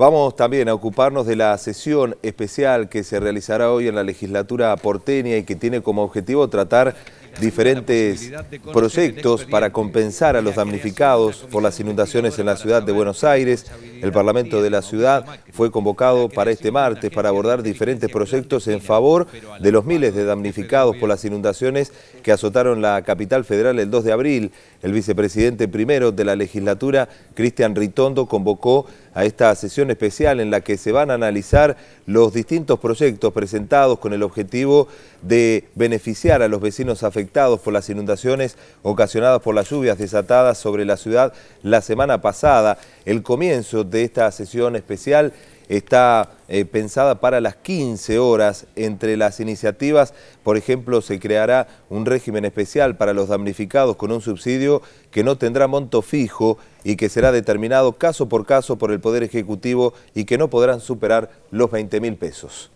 Vamos también a ocuparnos de la sesión especial que se realizará hoy en la legislatura porteña y que tiene como objetivo tratar diferentes proyectos para compensar a los damnificados por las inundaciones en la ciudad de Buenos Aires. El Parlamento de la ciudad fue convocado para este martes para abordar diferentes proyectos en favor de los miles de damnificados por las inundaciones que azotaron la capital federal el 2 de abril. El vicepresidente primero de la legislatura, Cristian Ritondo, convocó a esta sesión especial en la que se van a analizar los distintos proyectos presentados con el objetivo de beneficiar a los vecinos afectados afectados por las inundaciones ocasionadas por las lluvias desatadas sobre la ciudad la semana pasada. El comienzo de esta sesión especial está eh, pensada para las 15 horas. Entre las iniciativas, por ejemplo, se creará un régimen especial para los damnificados con un subsidio que no tendrá monto fijo y que será determinado caso por caso por el Poder Ejecutivo y que no podrán superar los 20 mil pesos.